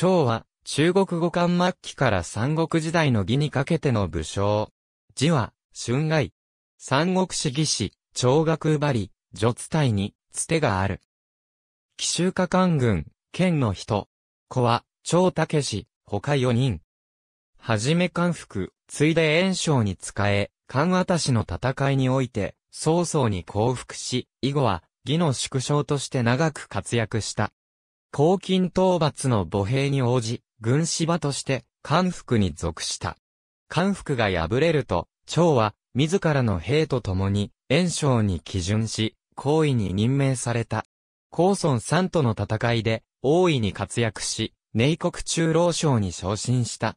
趙は、中国語漢末期から三国時代の義にかけての武将。字は、春外。三国志義士、長学ばり、女伝いに、つてがある。奇襲家官軍、県の人。子は、長武氏、他四人。はじめ官服、ついで炎章に仕え、官渡しの戦いにおいて、曹操に降伏し、以後は、義の縮小として長く活躍した。黄金討伐の母兵に応じ、軍師場として、官服に属した。官服が敗れると、長は、自らの兵と共に、炎章に基準し、皇位に任命された。高孫三との戦いで、大いに活躍し、寧国中老将に昇進した。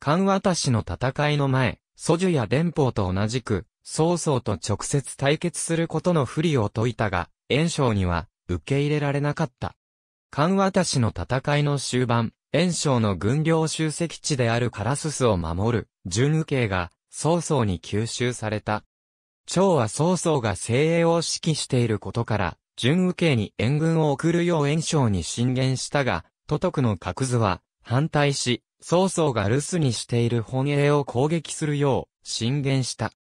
官渡しの戦いの前、祖樹や伝法と同じく、曹操と直接対決することの不利を解いたが、炎章には、受け入れられなかった。関渡しの戦いの終盤、炎章の軍領集積地であるカラススを守る、準右刑が、曹操に吸収された。趙は曹操が精鋭を指揮していることから、準右刑に援軍を送るよう炎章に進言したが、都督の格図は、反対し、曹操が留守にしている本営を攻撃するよう、進言した。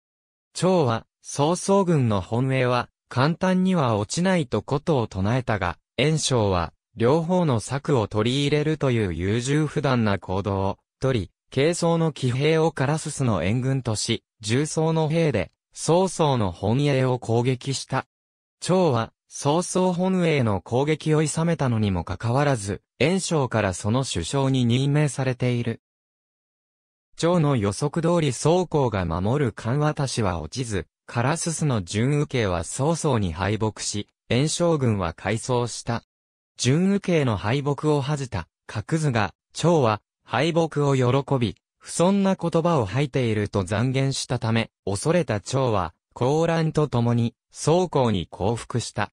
趙は、曹操軍の本営は、簡単には落ちないとことを唱えたが、炎章は、両方の策を取り入れるという優柔不断な行動を取り、軽装の騎兵をカラススの援軍とし、重装の兵で、曹操の本営を攻撃した。趙は、曹操本営の攻撃を諌めたのにもかかわらず、袁紹からその首相に任命されている。趙の予測通り曹公が守る勘渡しは落ちず、カラススの準右けは曹操に敗北し、袁紹軍は改装した。準右慶の敗北を恥じた、角図が、蝶は、敗北を喜び、不尊な言葉を吐いていると残言したため、恐れた蝶は、高乱と共に、宗公に降伏した。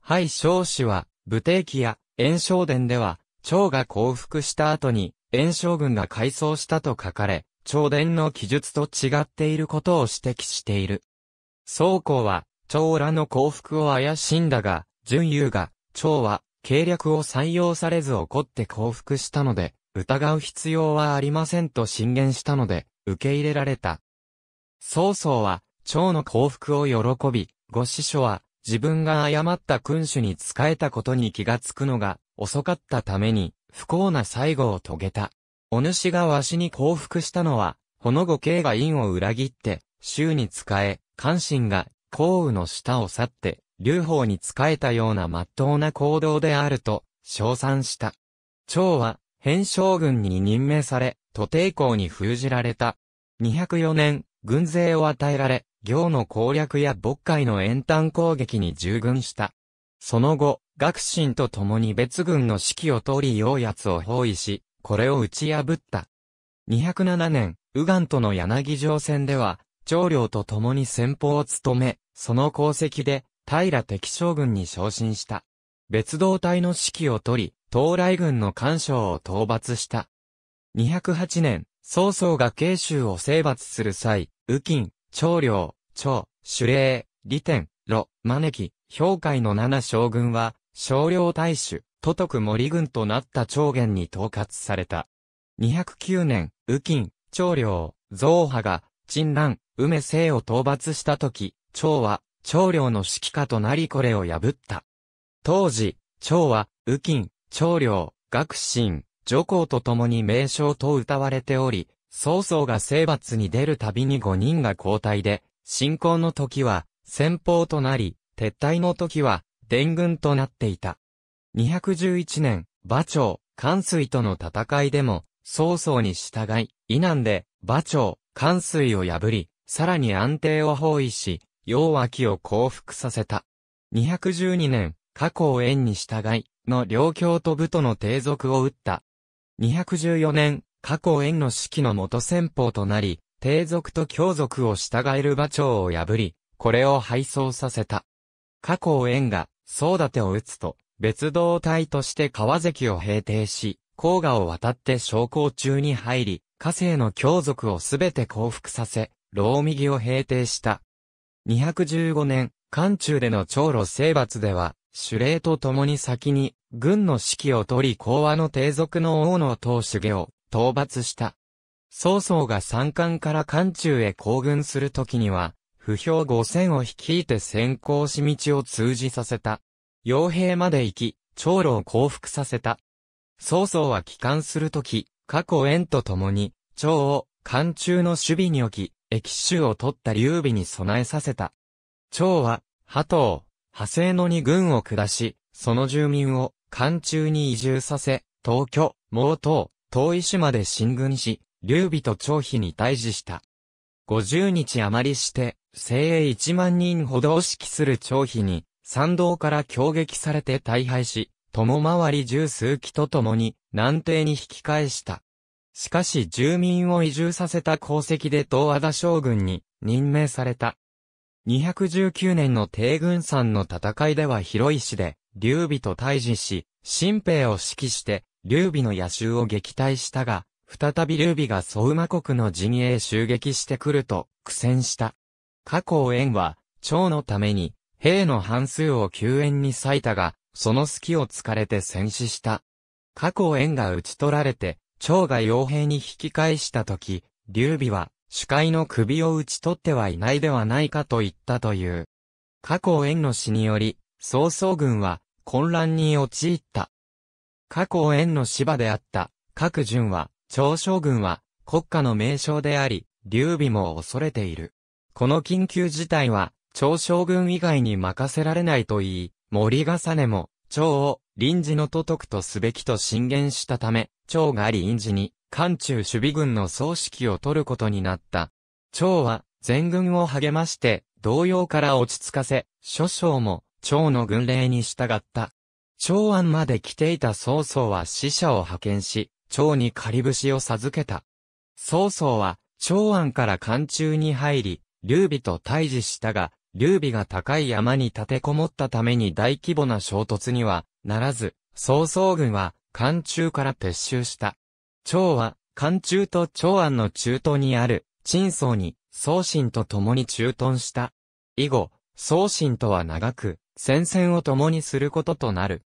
敗少氏は、武帝記や、炎章殿では、長が降伏した後に、炎章軍が改装したと書かれ、朝伝の記述と違っていることを指摘している。宗公は、長らの降伏を怪しんだが、純優が、蝶。は、計略を採用されず怒って降伏したので、疑う必要はありませんと進言したので、受け入れられた。曹操は、蝶の降伏を喜び、ご師匠は、自分が誤った君主に仕えたことに気がつくのが遅かったために不幸な最後を遂げた。お主がわしに降伏したのは、ほのご慶が院を裏切って、州に仕え、関心が、降雨の下を去って、劉邦に仕えたような真っ当な行動であると、称賛した。趙は、編将軍に任命され、都弟公に封じられた。204年、軍勢を与えられ、行の攻略や渤海の延端攻撃に従軍した。その後、学臣と共に別軍の指揮を通り陽奴を包囲し、これを打ち破った。207年、右岸との柳城戦では、長領と共に先法を務め、その功績で、平敵将軍に昇進した。別動隊の指揮を取り、東来軍の干渉を討伐した。208年、曹操が慶州を征伐する際、右近、長領、長、主礼、利天、路、招き、氷海の七将軍は、少領大主、都督森軍となった長元に統括された。209年、右近、長領、増派が、陳蘭、梅生を討伐した時、長は、長領の指揮下となりこれを破った。当時、長は、右近、長領、学臣、女皇と共に名称と歌われており、曹操が征伐に出るたびに五人が交代で、進行の時は、先方となり、撤退の時は、伝軍となっていた。211年、馬長、関水との戦いでも、曹操に従い、以南で、馬長、関水を破り、さらに安定を包囲し、楊脇を降伏させた。212年、過去縁に従い、の両京と部との帝族を打った。214年、過去縁の指揮の元先方となり、帝族と京族を従える馬長を破り、これを敗走させた。過去縁が、総立を打つと、別動隊として川関を平定し、黄河を渡って昇降中に入り、河西の京族をすべて降伏させ、老右を平定した。215年、漢中での長老征伐では、主令と共に先に、軍の指揮を取り講和の帝族の王の当主下を討伐した。曹操が三冠から漢中へ行軍するときには、不評五千を率いて先行し道を通じさせた。傭兵まで行き、長老を降伏させた。曹操は帰還するとき、過去縁と共に、長を、漢中の守備に置き、液種を取った劉備に備えさせた。趙は、波頭、派生の二軍を下し、その住民を、漢中に移住させ、東京、毛東、遠石まで進軍し、劉備と張飛に対峙した。50日余りして、精鋭1万人ほどを指揮する張飛に、参道から攻撃されて大敗し、共回り十数機と共に、南帝に引き返した。しかし住民を移住させた功績で東和田将軍に任命された。219年の帝軍山の戦いでは広石で、劉備と対峙し、新兵を指揮して、劉備の野襲を撃退したが、再び劉備が総馬国の陣営襲撃してくると苦戦した。加工園は、長のために、兵の半数を救援に割いたが、その隙を突かれて戦死した。加工園が討ち取られて、蝶が傭兵に引き返したとき、劉備は、主会の首を打ち取ってはいないではないかと言ったという。加工園の死により、曹操軍は混乱に陥った。加工園の芝であった各順は、長将軍は国家の名称であり、劉備も恐れている。この緊急事態は、長将軍以外に任せられないと言い、森重ねも、長を臨時の都督とすべきと進言したため、長があり時に、韓中守備軍の総指揮を取ることになった。長は、全軍を励まして、動揺から落ち着かせ、諸将も、長の軍令に従った。長安まで来ていた曹操は使者を派遣し、長に仮節を授けた。曹操は、長安から関中に入り、劉備と対峙したが、劉備が高い山に立てこもったために大規模な衝突にはならず、曹操軍は漢中から撤収した。長は、漢中と長安の中東にある、陳宗に、宗信と共に駐屯した。以後、宗信とは長く、戦線を共にすることとなる。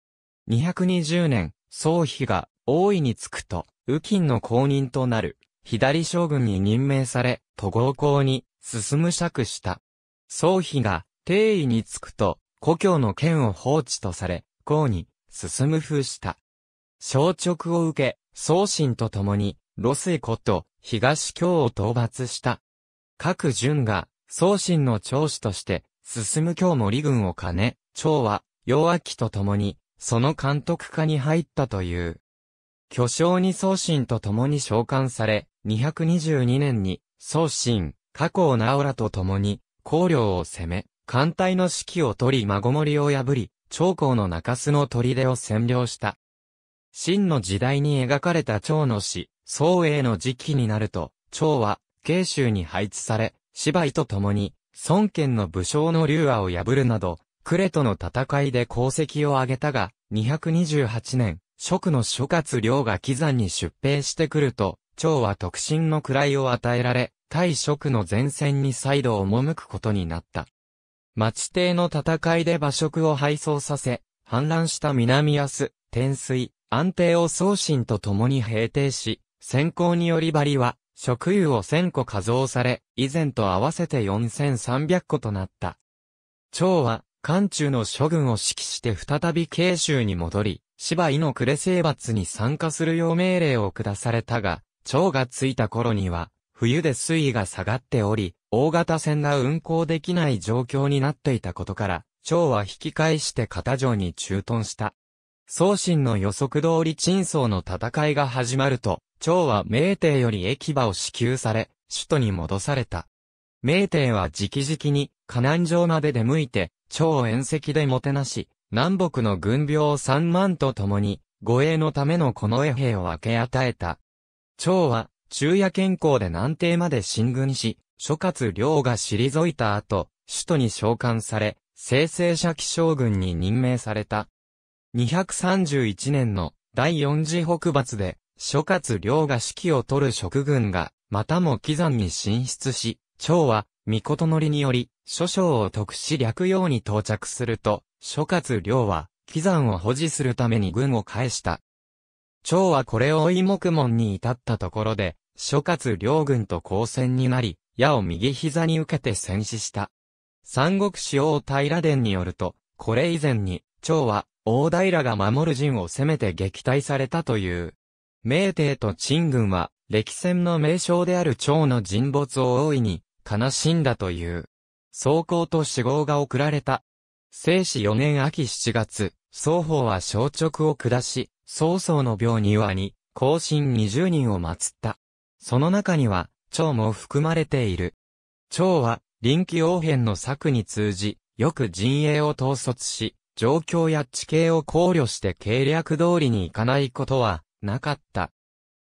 220年、宗妃が、大いにつくと、右近の公認となる、左将軍に任命され、都合校に、進む釈した。宗妃が、定位につくと、故郷の剣を放置とされ、公に、進む風した。消直を受け、宗信と共に、ロスイコと東京を討伐した。各順が、宗信の長子として、進む京森軍を兼ね、長は、陽秋と共に、その監督下に入ったという。巨匠に宗信と共に召喚され、222年に、宗信、加工直らと共に、公領を攻め、艦隊の指揮を取り孫森を破り、長江の中洲の砦を占領した。秦の時代に描かれた蝶の死、宋英の時期になると、蝶は、慶州に配置され、芝居と共に、孫権の武将の竜亜を破るなど、クレとの戦いで功績を挙げたが、228年、蜀の諸葛亮が貴山に出兵してくると、蝶は特進の位を与えられ、対蜀の前線に再度赴くことになった。町邸の戦いで馬食を敗走させ、反乱した南安、天水、安定を送信とともに平定し、先行によりバリは、食油を1000個加増され、以前と合わせて4300個となった。長は、漢中の諸軍を指揮して再び慶州に戻り、芝居の暮れ征伐に参加するよう命令を下されたが、長がついた頃には、冬で水位が下がっており、大型船が運航できない状況になっていたことから、長は引き返して片城に駐屯した。宋信の予測通り陳宋の戦いが始まると、趙は明帝より駅馬を支給され、首都に戻された。明帝は直々に、河南城まで出向いて、趙を遠赤でもてなし、南北の軍病3万と共に、護衛のための近衛兵を分け与えた。趙は、昼夜健康で南帝まで進軍し、諸葛亮が退いた後、首都に召喚され、生成者気象軍に任命された。231年の第四次北伐で、諸葛亮が指揮を取る職軍が、またも貴山に進出し、趙は、御事のりにより、諸将を特使略用に到着すると、諸葛亮は、貴山を保持するために軍を返した。趙はこれを追い目門に至ったところで、諸葛亮軍と交戦になり、矢を右膝に受けて戦死した。三国志王平伝によると、これ以前に、趙は、大平が守る陣を攻めて撃退されたという。明帝と陳軍は、歴戦の名称である長の人没を大いに、悲しんだという。総行と死亡が送られた。生死4年秋7月、双方は小直を下し、曹操の病庭に、後進20人を祀った。その中には、長も含まれている。長は、臨機応変の策に通じ、よく陣営を統率し、状況や地形を考慮して計略通りに行かないことはなかった。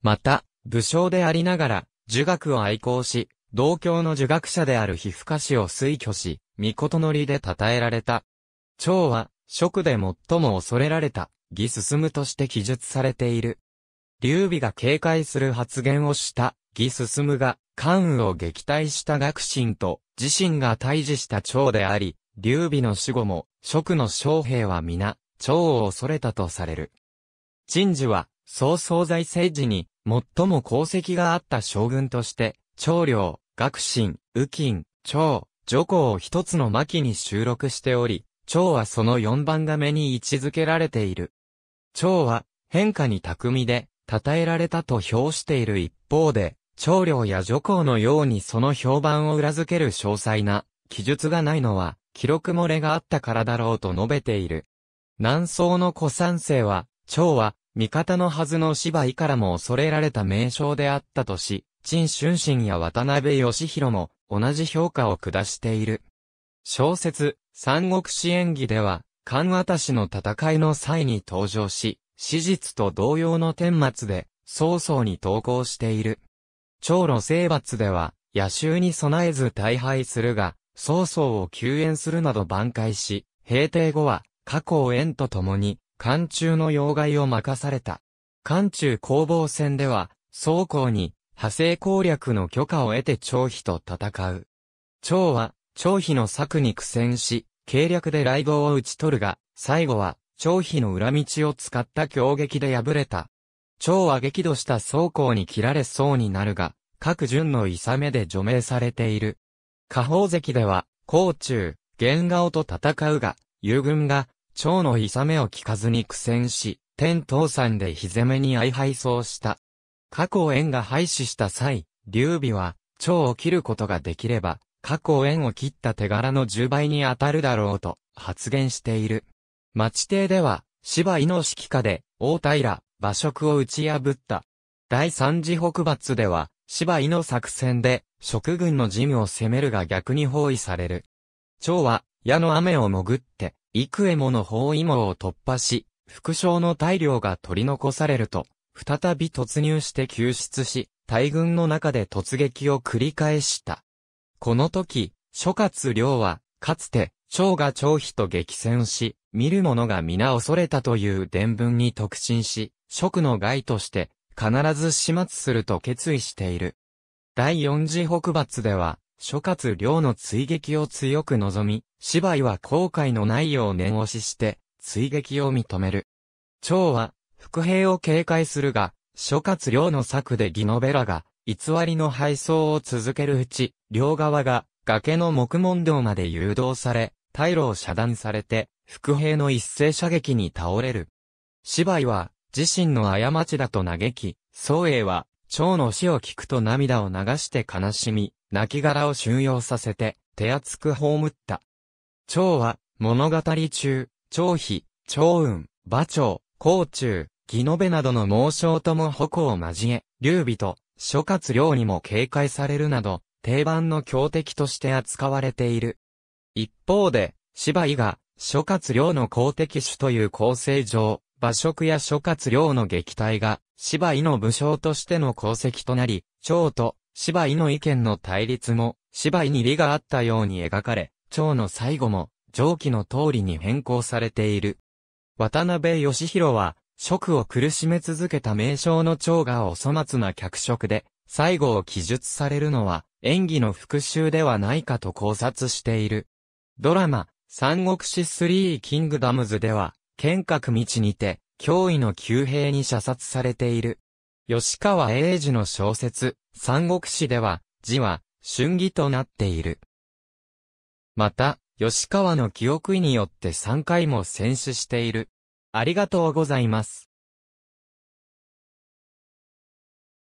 また、武将でありながら、儒学を愛好し、同郷の儒学者である皮膚科師を推挙し、御事のりで称えられた。蝶は、職で最も恐れられた、義進むとして記述されている。劉備が警戒する発言をした、義進むが、関羽を撃退した学神と、自身が対峙した蝶であり、劉備の死後も、区の将兵は皆、蝶を恐れたとされる。陳寿は、曹操在政治に、最も功績があった将軍として、長領、学信、右近、長、徐皇を一つの巻に収録しており、蝶はその四番目に位置づけられている。蝶は、変化に巧みで、称えられたと評している一方で、長領や徐皇のようにその評判を裏付ける詳細な記述がないのは、記録漏れがあったからだろうと述べている。南宋の古参世は、蝶は、味方のはずの芝居からも恐れられた名称であったとし、陳春心や渡辺義弘も同じ評価を下している。小説、三国志演義では、関渡しの戦いの際に登場し、史実と同様の顛末で、曹操に投稿している。長路征伐では、野襲に備えず大敗するが、曹操を救援するなど挽回し、平定後は、過去を縁と共に、漢中の要害を任された。漢中攻防戦では、曹公に、派生攻略の許可を得て張飛と戦う。張は、張飛の策に苦戦し、計略で雷合を打ち取るが、最後は、張飛の裏道を使った強撃で敗れた。張は激怒した曹公に切られそうになるが、各順のいさめで除名されている。下方関では、甲中、玄顔と戦うが、友軍が、蝶の勇めを聞かずに苦戦し、天東山で日攻めに相敗走した。過去縁が廃止した際、劉備は、蝶を切ることができれば、過去縁を切った手柄の10倍に当たるだろうと、発言している。町邸では、芝居の指揮下で、大平、馬食を打ち破った。第三次北伐では、芝居の作戦で、食軍の事務を攻めるが逆に包囲される。蝶は、矢の雨を潜って、幾重もの包囲網を突破し、副将の大量が取り残されると、再び突入して救出し、大軍の中で突撃を繰り返した。この時、諸葛亮は、かつて、蝶が張飛と激戦し、見る者が皆恐れたという伝文に特進し、職の害として、必ず始末すると決意している。第四次北伐では、諸葛亮の追撃を強く望み、芝居は後悔のないよう念押しして、追撃を認める。蝶は、伏兵を警戒するが、諸葛亮の策でギノベラが、偽りの配送を続けるうち、両側が、崖の木門道まで誘導され、退路を遮断されて、伏兵の一斉射撃に倒れる。芝居は、自身の過ちだと嘆き、宋英は、蝶の死を聞くと涙を流して悲しみ、亡骸を収容させて、手厚く葬った。蝶は、物語中、蝶妃、蝶雲、馬蝶、甲虫、儀のべなどの猛将とも矛を交え、劉備と、諸葛亮にも警戒されるなど、定番の強敵として扱われている。一方で、芝居が、諸葛亮の公敵主という構成上、馬食や諸葛亮の撃退が、芝居の武将としての功績となり、蝶と芝居の意見の対立も、芝居に利があったように描かれ、蝶の最後も、上記の通りに変更されている。渡辺義弘は、職を苦しめ続けた名称の蝶がお粗末な脚色で、最後を記述されるのは、演技の復讐ではないかと考察している。ドラマ、三国志3キングダムズでは、剣閣道にて、脅威の旧兵に射殺されている。吉川英治の小説、三国志では、字は、春義となっている。また、吉川の記憶によって3回も戦死している。ありがとうございます。